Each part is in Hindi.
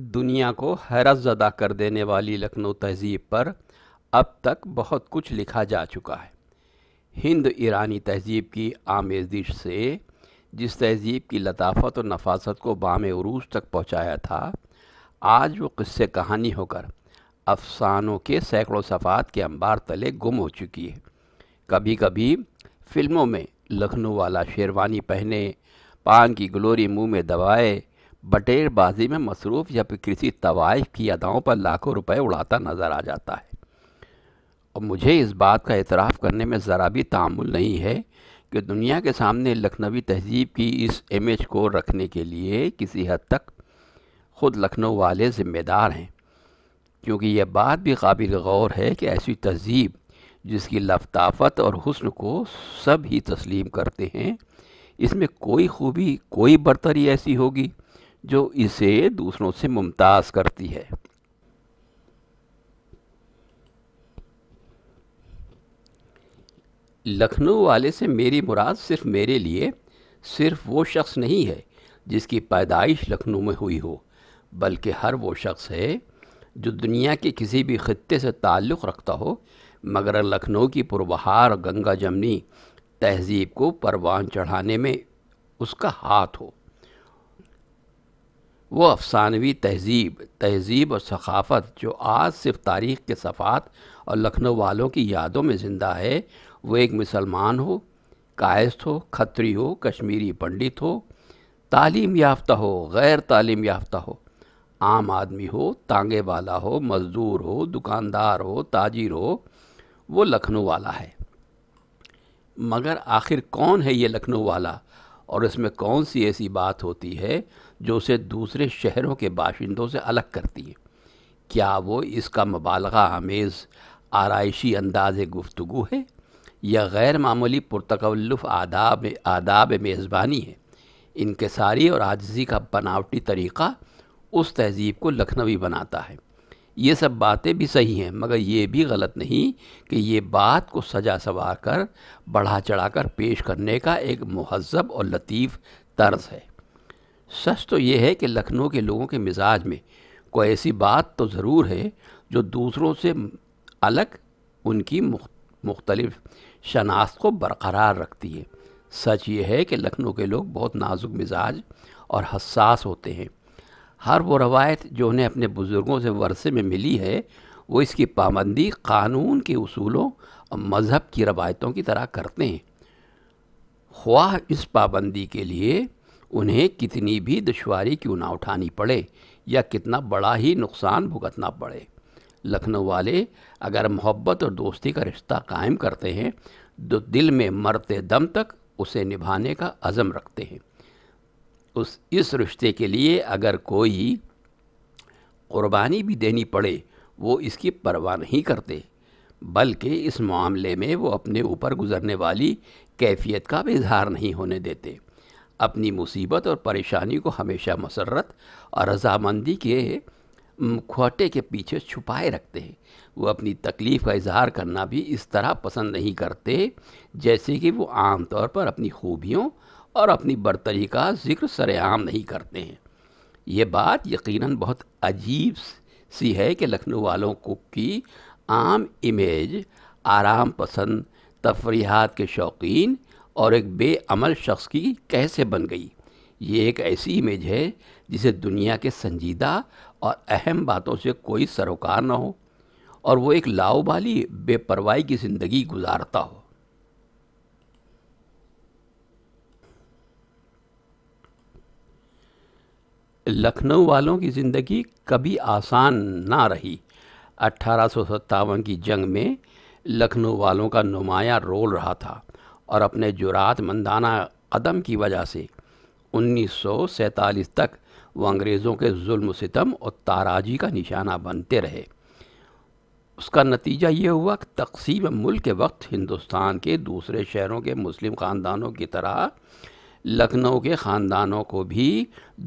दुनिया को हैरत ज़दा कर देने वाली लखनऊ तहज़ीब पर अब तक बहुत कुछ लिखा जा चुका है हिंद ईरानी तहज़ीब की आमेजिश से जिस तहज़ीब की लताफत और नफासत को बाम उरूज तक पहुँचाया था आज वो किस्से कहानी होकर अफसानों के सैकड़ों सफ़ात के अंबार तले गुम हो चुकी है कभी कभी फ़िल्मों में लखनऊ वाला शेरवानी पहने पान की ग्लोरी मुंह में दबाए बटेरबाजी में मसरूफ़ या फिर किसी तवाइफ की अदाओं पर लाखों रुपए उड़ाता नज़र आ जाता है और मुझे इस बात का एतराफ़ करने में ज़रा भी तामुल नहीं है कि दुनिया के सामने लखनवी तहजीब की इस इमेज को रखने के लिए किसी हद तक ख़ुद लखनऊ वाले ज़िम्मेदार हैं क्योंकि यह बात भी काबिल गौर है कि ऐसी तहजीब जिसकी लफाफत और हुस्न को सब ही तस्लीम करते हैं इसमें कोई खूबी कोई बरतरी ऐसी होगी जो इसे दूसरों से मुमताज़ करती है लखनऊ वाले से मेरी मुराद सिर्फ मेरे लिए सिर्फ वो शख्स नहीं है जिसकी पैदाइश लखनऊ में हुई हो बल्कि हर वो शख्स है जो दुनिया के किसी भी खत्े से ताल्लुक़ रखता हो मगर लखनऊ की पुरबहार गंगा जमनी तहज़ीब को परवान चढ़ाने में उसका हाथ हो वो अफसानवी तहजीब तहजीब और सकाफत जो आज सिर्फ तारीख़ के सफ़ात और लखनऊ वालों की यादों में ज़िंदा है वो एक मुसलमान हो कायस्त हो खत्री हो कश्मीरी पंडित हो तालीम याफ्ता हो गैर तालीम याफ्ता हो आम आदमी हो तांगे वाला हो मज़दूर हो दुकानदार हो ताजिर हो वो लखनऊ वाला है मगर आखिर कौन है ये लखनऊ वाला और इसमें कौन सी ऐसी बात होती है जो उसे दूसरे शहरों के बाशिंदों से अलग करती है क्या वो इसका मबालगा आमेज़ आरइशी अंदाज गुफ्तु है या गैर मामूली पुरतकल्लुफ़ आदाब आदाब मेज़बानी है इनकसारी और आजजी का बनावटी तरीक़ा उस तहज़ीब को लखनवी बनाता है ये सब बातें भी सही हैं मगर ये भी गलत नहीं कि ये बात को सजा सवार कर बढ़ा चढ़ा कर पेश करने का एक महजब और लतीफ़ तर्ज है सच तो ये है कि लखनऊ के लोगों के मिजाज में कोई ऐसी बात तो ज़रूर है जो दूसरों से अलग उनकी मुख्तलिफ शनाख्त को बरकरार रखती है सच ये है कि लखनऊ के लोग बहुत नाजुक मिजाज और हसास होते हैं हर वो रवायत जो उन्हें अपने बुज़ुर्गों से वर्षे में मिली है वो इसकी पाबंदी कानून के असूलों और मज़हब की रवायतों की तरह करते हैं ख्वाह इस पाबंदी के लिए उन्हें कितनी भी दुश्वारी क्यों ना उठानी पड़े या कितना बड़ा ही नुकसान भुगतना पड़े लखनऊ वाले अगर मोहब्बत और दोस्ती का रिश्ता कायम करते हैं तो दिल में मरते दम तक उसे निभाने का अज़म रखते हैं उस इस रिश्ते के लिए अगर कोई क़ुरबानी भी देनी पड़े वो इसकी परवाह नहीं करते बल्कि इस मामले में वो अपने ऊपर गुज़रने वाली कैफियत का भी इजहार नहीं होने देते अपनी मुसीबत और परेशानी को हमेशा मसरत और रजामंदी के खोटे के पीछे छुपाए रखते हैं वो अपनी तकलीफ़ का इजहार करना भी इस तरह पसंद नहीं करते जैसे कि वो आम तौर पर अपनी खूबियों और अपनी बरतरी का जिक्र सरेआम नहीं करते हैं ये बात यकीनन बहुत अजीब सी है कि लखनऊ वालों को की आम इमेज आराम पसंद तफरीहात के शौकीन और एक बेअमल शख्स की कैसे बन गई ये एक ऐसी इमेज है जिसे दुनिया के संजीदा और अहम बातों से कोई सरोकार ना हो और वो एक लाओबाली बेपरवाही की ज़िंदगी गुजारता हो लखनऊ वालों की ज़िंदगी कभी आसान ना रही अट्ठारह की जंग में लखनऊ वालों का नुमाया रोल रहा था और अपने जुरात मंदाना कदम की वजह से उन्नीस तक वो अंग्रेज़ों के जुल्म सितम और ताराजी का निशाना बनते रहे उसका नतीजा ये हुआ कि तकसीम मुल्क के वक्त हिंदुस्तान के दूसरे शहरों के मुस्लिम ख़ानदानों की तरह लखनऊ के ख़ानदानों को भी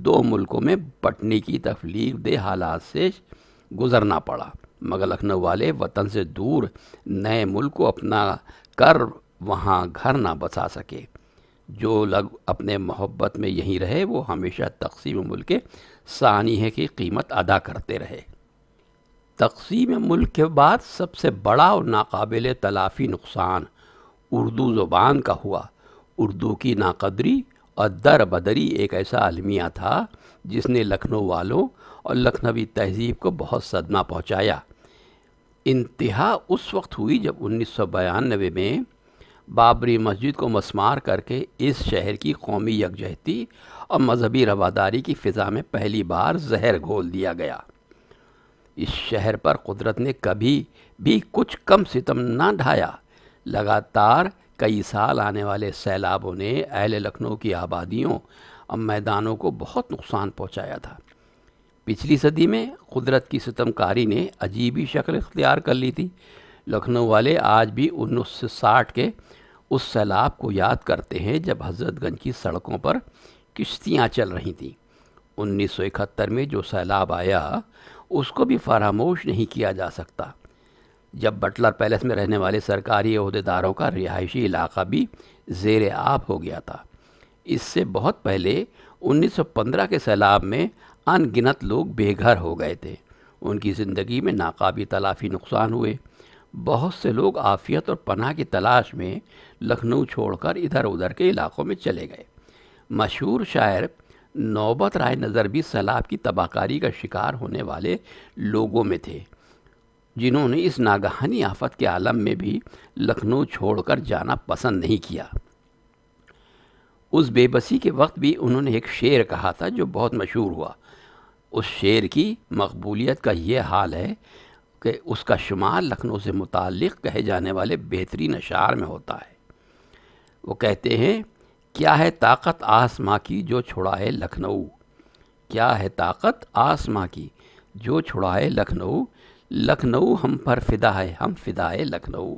दो मुल्कों में बटने की तकलीफ दे हालात से गुज़रना पड़ा मगर लखनऊ वाले वतन से दूर नए मुल्क को अपना कर वहाँ घर ना बसा सके जो लग अपने मोहब्बत में यहीं रहे वो हमेशा तकसीम मुल्क के की कीमत अदा करते रहे तकसीम मुल्क के बाद सबसे बड़ा और नाकबिल तलाफ़ी नुकसान उर्दू ज़ुबान का हुआ उर्दू की नाकदरी और दर बदरी एक ऐसा अलमिया था जिसने लखनऊ वालों और लखनवी तहजीब को बहुत सदमा पहुँचाया इंतहा उस वक्त हुई जब उन्नीस सौ बयानवे में बाबरी मस्जिद को मस्मार करके इस शहर की कौमी यकजहती और मजहबी रवादारी की फ़िज़ा में पहली बार जहर घोल दिया गया इस शहर पर कुदरत ने कभी भी कुछ कम सितम ना ढाया लगातार कई साल आने वाले सैलाबों ने अहल लखनऊ की आबादियों और मैदानों को बहुत नुकसान पहुंचाया था पिछली सदी में कुदरत की सितमकारी ने अजीबी शक्ल इख्तियार कर ली थी लखनऊ वाले आज भी उन्नीस सौ साठ के उस सैलाब को याद करते हैं जब हज़रतगंज की सड़कों पर किश्तियाँ चल रही थीं इकहत्तर में जो सैलाब आया उसको भी फरामोश नहीं किया जा सकता जब बटलर पैलेस में रहने वाले सरकारी अहदेदारों का रिहायशी इलाका भी जेर आब हो गया था इससे बहुत पहले 1915 के सैलाब में अनगिनत लोग बेघर हो गए थे उनकी ज़िंदगी में नाकाबी तलाफी नुकसान हुए बहुत से लोग आफियत और पनाह की तलाश में लखनऊ छोड़कर इधर उधर के इलाकों में चले गए मशहूर शायर नौबत राय नज़र भी सैलाब की तबाहकारी का शिकार होने वाले लोगों में थे जिन्होंने इस नागहानी आफत के आलम में भी लखनऊ छोड़कर जाना पसंद नहीं किया उस बेबसी के वक्त भी उन्होंने एक शेर कहा था जो बहुत मशहूर हुआ उस शेर की मकबूलियत का ये हाल है कि उसका शुमार लखनऊ से मुतक़ कहे जाने वाले बेहतरीन अशार में होता है वो कहते हैं क्या है ताकत आसमां की जो छुड़ा है लखनऊ क्या है ताकत आसमां की जो छुड़ा है लखनऊ लखनऊ हम पर फिदा है हम फिदा है लखनऊ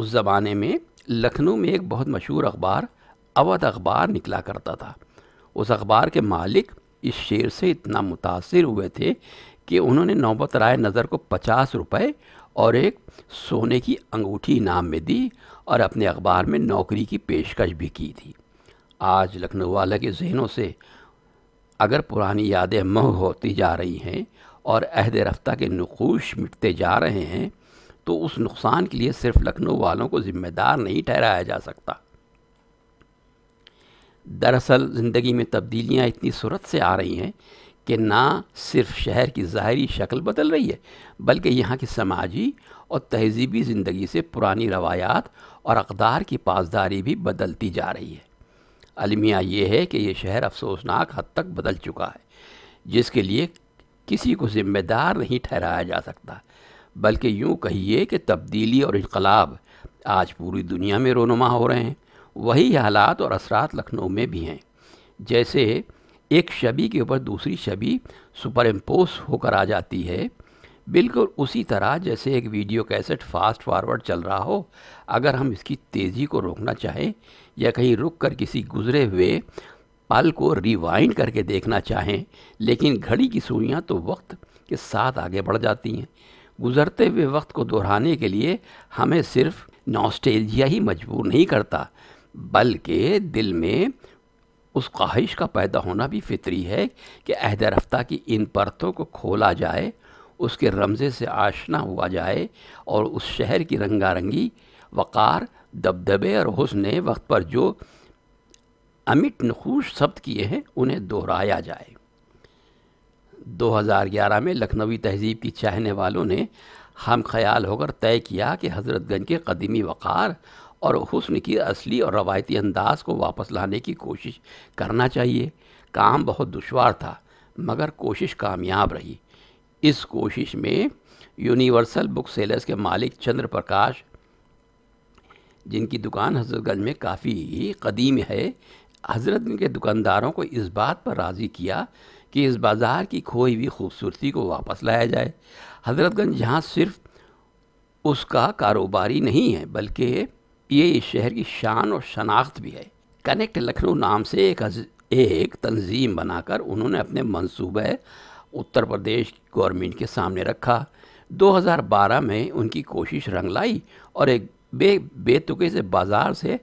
उस ज़माने में लखनऊ में एक बहुत मशहूर अखबार अवध अखबार निकला करता था उस अखबार के मालिक इस शेर से इतना मुतासर हुए थे कि उन्होंने नौबत राय नज़र को पचास रुपये और एक सोने की अंगूठी इनाम में दी और अपने अखबार में नौकरी की पेशकश भी की थी आज लखनऊ वाले के जहनों से अगर पुरानी यादें मह होती जा रही हैं और अहद रफ्तार के नकूश मिटते जा रहे हैं तो उस नुकसान के लिए सिर्फ लखनऊ वालों को ज़िम्मेदार नहीं ठहराया जा सकता दरअसल ज़िंदगी में तब्दीलियाँ इतनी सूरत से आ रही हैं कि ना सिर्फ शहर की ज़ाहरी शक्ल बदल रही है बल्कि यहाँ की समाजी और तहजीबी ज़िंदगी से पुरानी रवायात और अकदार की पासदारी भी बदलती जा रही है अलमिया ये है कि ये शहर अफसोसनाक हद तक बदल चुका है जिसके लिए किसी को ज़िम्मेदार नहीं ठहराया जा सकता बल्कि यूँ कहिए कि तब्दीली और इनकलाब आज पूरी दुनिया में रोनुमा हो रहे हैं वही हालात और असरात लखनऊ में भी हैं जैसे एक शबी के ऊपर दूसरी शबी सुपर इम्पोज होकर आ जाती है बिल्कुल उसी तरह जैसे एक वीडियो कैसेट फास्ट फॉरवर्ड चल रहा हो अगर हम इसकी तेज़ी को रोकना चाहें या कहीं रुक कर किसी गुजरे हुए पल को रिवाइंड करके देखना चाहें लेकिन घड़ी की सुइयाँ तो वक्त के साथ आगे बढ़ जाती हैं गुजरते हुए वक्त को दोहराने के लिए हमें सिर्फ नॉस्टेलिया ही मजबूर नहीं करता बल्कि दिल में उस ख्वाहिश का पैदा होना भी फितरी है कि अहद रफ्ता की इन परतों को खोला जाए उसके रमज़े से आशना हुआ जाए और उस शहर की रंगारंगी वक़ार दबदबे और हुसन वक्त पर जो अमिट नखूश शब्द किए हैं उन्हें दोहराया जाए 2011 में लखनवी तहजीब की चाहने वालों ने हम ख्याल होकर तय किया कि हज़रतगंज के कदीमी वक़ार और हुस्न की असली और रवायती अंदाज को वापस लाने की कोशिश करना चाहिए काम बहुत दुशवार था मगर कोशिश कामयाब रही इस कोशिश में यूनिवर्सल बुक सेलर्स के मालिक चंद्र प्रकाश जिनकी दुकान हजरतगंज में काफ़ी कदीम है हजरतगंज के दुकानदारों को इस बात पर राज़ी किया कि इस बाज़ार की खोई हुई खूबसूरती को वापस लाया जाए हजरतगंज जहाँ सिर्फ उसका कारोबारी नहीं है बल्कि ये इस शहर की शान और शनाख्त भी है कनेक्ट लखनऊ नाम से एक एक तंजीम बनाकर उन्होंने अपने मंसूबे उत्तर प्रदेश गवर्नमेंट के सामने रखा 2012 में उनकी कोशिश रंग लाई और एक बे बेतुके से बाज़ार से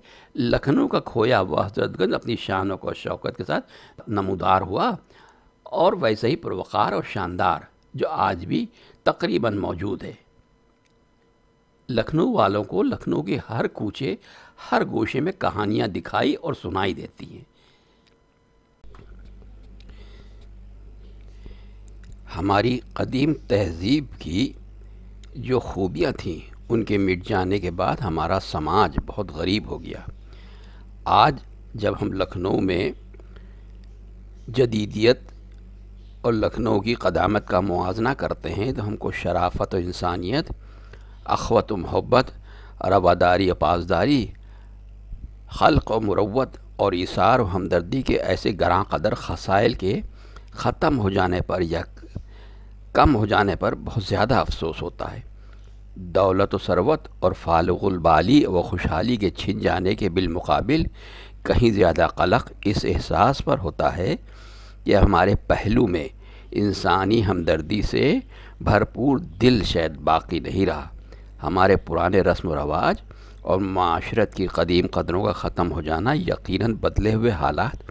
लखनऊ का खोया हुआ हजरतगंज अपनी शान और शौकत के साथ नमोदार हुआ और वैसे ही पुरवकार और शानदार जो आज भी तकरीबन मौजूद है लखनऊ वालों को लखनऊ के हर कूचे हर गोशे में कहानियां दिखाई और सुनाई देती हैं हमारी कदीम तहजीब की जो खूबियाँ थीं उनके मिट जाने के बाद हमारा समाज बहुत गरीब हो गया आज जब हम लखनऊ में जदीदियत और लखनऊ की कदामत का मुआजना करते हैं तो हमको शराफत और इंसानियत अखवत मोहब्बत रवादारी पासदारी खल्क व मुरवत और इसार व हमदर्दी के ऐसे ग्रां कदर खसाइल के ख़त्म हो जाने पर या कम हो जाने पर बहुत ज़्यादा अफसोस होता है दौलत सरवत और फालबाली व खुशहाली के छिन जाने के बिलमुकाबिल कहीं ज़्यादा कलक इस एहसास पर होता है कि हमारे पहलू में इंसानी हमदर्दी से भरपूर दिल शायद बाकी नहीं रहा हमारे पुराने रस्म रवाज और माशरत की कदीम कदरों का ख़त्म हो जाना यकीनन बदले हुए हालात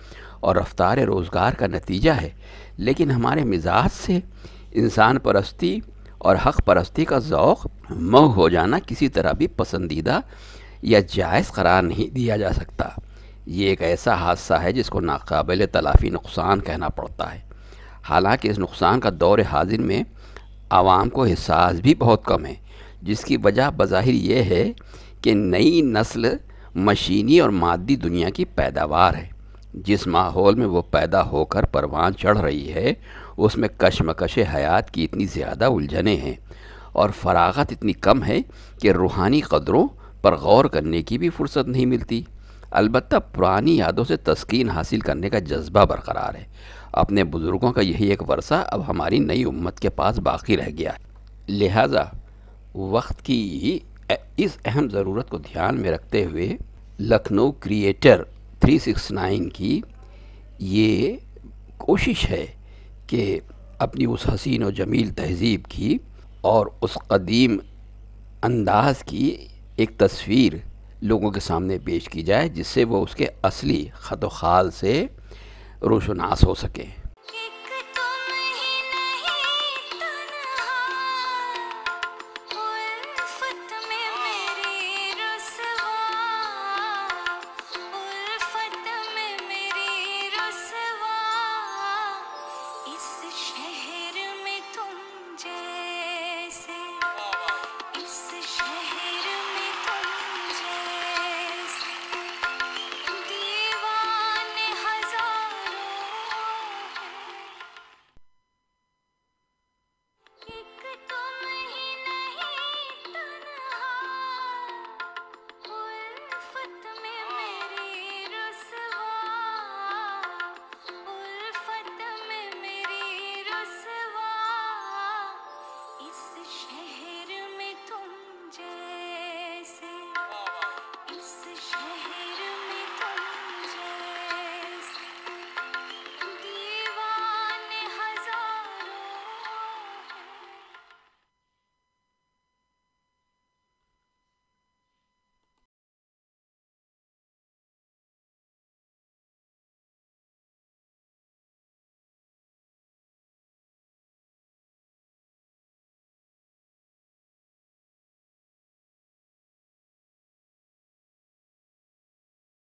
और रफ्तार रोज़गार का नतीजा है लेकिन हमारे मिजाज से इंसान परस्ती और हक़ परस्ती का ओक़ मह हो जाना किसी तरह भी पसंदीदा या जायज़ करार नहीं दिया जा सकता ये एक ऐसा हादसा है जिसको नाकबिल तलाफ़ी नुकसान कहना पड़ता है हालांकि इस नुकसान का दौर हाजिर में आवाम को एहसास भी बहुत कम है जिसकी वजह बज़ाहिर ये है कि नई नस्ल मशीनी और मादी दुनिया की पैदावार है जिस माहौल में वो पैदा होकर परवान चढ़ रही है उसमें कशमकश हयात की इतनी ज़्यादा उलझने हैं और फरागत इतनी कम है कि रूहानी कदरों पर गौर करने की भी फुर्सत नहीं मिलती अलबत् पुरानी यादों से तस्कीन हासिल करने का जज्बा बरकरार है अपने बुज़ुर्गों का यही एक वर्षा अब हमारी नई उम्मत के पास बाकी रह गया है लिहाजा वक्त की इस अहम ज़रूरत को ध्यान में रखते हुए लखनऊ क्रिएटर 369 की ये कोशिश है कि अपनी उस हसीन और जमील तहजीब की और उस कदीम अंदाज की एक तस्वीर लोगों के सामने पेश की जाए जिससे वो उसके असली ख़त ख़ाल से रोशनास हो सकें